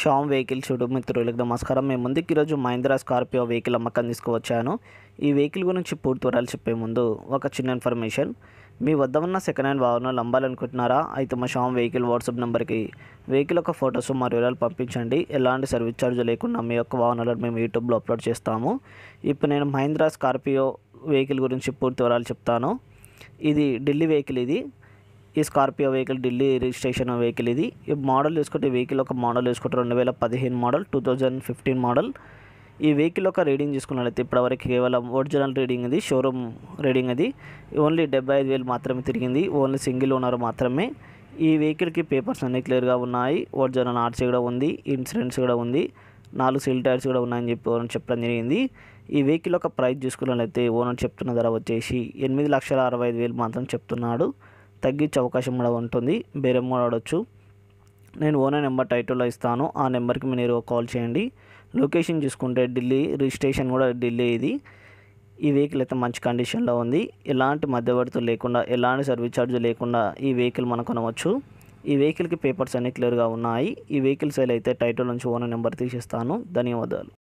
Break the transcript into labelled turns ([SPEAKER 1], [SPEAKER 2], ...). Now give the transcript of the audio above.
[SPEAKER 1] Sam vehicle చూడు మిత్రులకు నమస్కారం మేము ముందుకు ఈరోజు మహీంద్రా స్కార్పియో వెహికల్ అమ్మకం తీసుకువచ్చాను ఈ వెహికల్ గురించి పూర్తి వివరాలు చెప్పే ముందు ఒక చిన్న ఇన్ఫర్మేషన్ మీ వద్ద ఉన్న సెకండ్ హ్యాండ్ వాహనాలు అమ్మాలనుకుంటున్నారా అయితే మా షామ్ వెహికల్ వాట్సాప్ నెంబర్కి వెహికల్ యొక్క ఫొటోస్ మరియు వివరాలు పంపించండి ఎలాంటి సర్వీస్ ఛార్జ్ లేకుండా మీ యొక్క వాహనాలను మేము యూట్యూబ్లో అప్లోడ్ చేస్తాము ఇప్పుడు నేను మహీంద్రా స్కార్పియో వెహికల్ గురించి పూర్తి వివరాలు చెప్తాను ఇది ఢిల్లీ వెహికల్ ఇది ఈ Scorpio vehicle Delhi registration vehicle ఇది ఈ మోడల్ చూసుకుంటే వెహికల్ ఒక మోడల్ చూసుకుంటే రెండు వేల పదిహేను model two thousand fifteen model ఈ వెహికల్ ఒక రీడింగ్ చూసుకున్నట్లయితే ఇప్పటివరకు కేవలం ఒరిజినల్ రీడింగ్ అది షోరూమ్ రీడింగ్ అది ఓన్లీ డెబ్బై ఐదు వేలు మాత్రమే తిరిగింది ఓన్లీ సింగిల్ ఓనర్ మాత్రమే ఈ వెహికల్కి పేపర్స్ అన్నీ క్లియర్గా ఉన్నాయి ఒరిజినల్ ఆర్సీ కూడా ఉంది ఇన్సూరెన్స్ కూడా ఉంది నాలుగు సీల్ టైర్స్ కూడా ఉన్నాయని చెప్పి ఓనర్ చెప్పడం జరిగింది ఈ వెహికల్ ఒక ప్రైస్ చూసుకున్నట్లయితే ఓనర్ చెప్తున్న ధర వచ్చేసి ఎనిమిది లక్షల అరవై ఐదు వేలు మాత్రం చెప్తున్నాడు తగ్గించే అవకాశం కూడా ఉంటుంది బేరం కూడా ఆడవచ్చు నేను ఓనర్ నెంబర్ టైటిల్లో ఇస్తాను ఆ నెంబర్కి మీరు కాల్ చేయండి లొకేషన్ చూసుకుంటే ఢిల్లీ రిజిస్ట్రేషన్ కూడా ఢిల్లీ ఇది ఈ వెహికల్ అయితే మంచి కండిషన్లో ఉంది ఎలాంటి మధ్యవర్తులు లేకుండా ఎలాంటి సర్వీస్ ఛార్జ్ లేకుండా ఈ వెహికల్ మనం కొనవచ్చు ఈ వెహికల్కి పేపర్స్ అన్నీ క్లియర్గా ఉన్నాయి ఈ వెహికల్ సేల్ అయితే టైటిల్ నుంచి ఓనర్ నెంబర్ తీసిస్తాను ధన్యవాదాలు